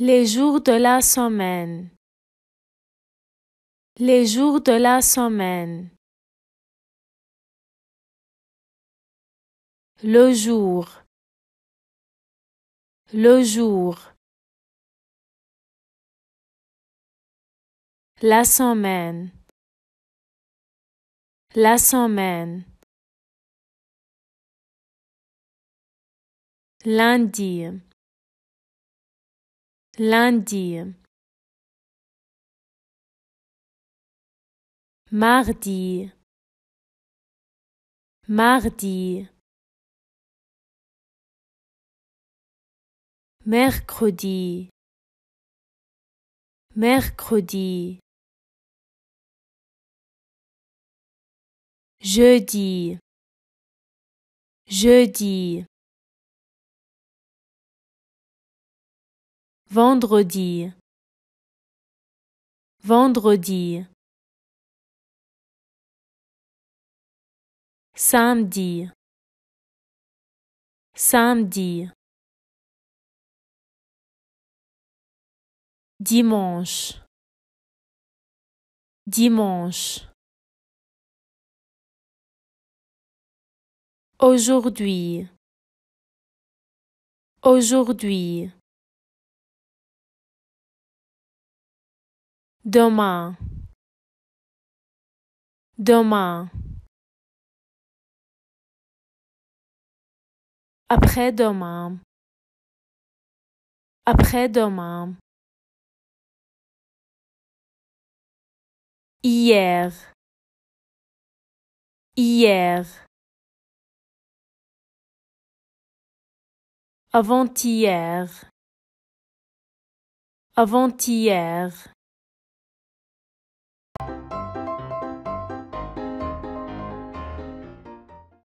Les jours de la semaine. Les jours de la semaine. Le jour. Le jour. La semaine. La semaine. Lundi lundi, mardi, mardi, mercredi, mercredi, jeudi, jeudi. Vendredi. Vendredi. Samedi. Samedi. Dimanche. Dimanche. Aujourd'hui. Aujourd'hui. demain demain après-demain après-demain hier hier avant-hier avant-hier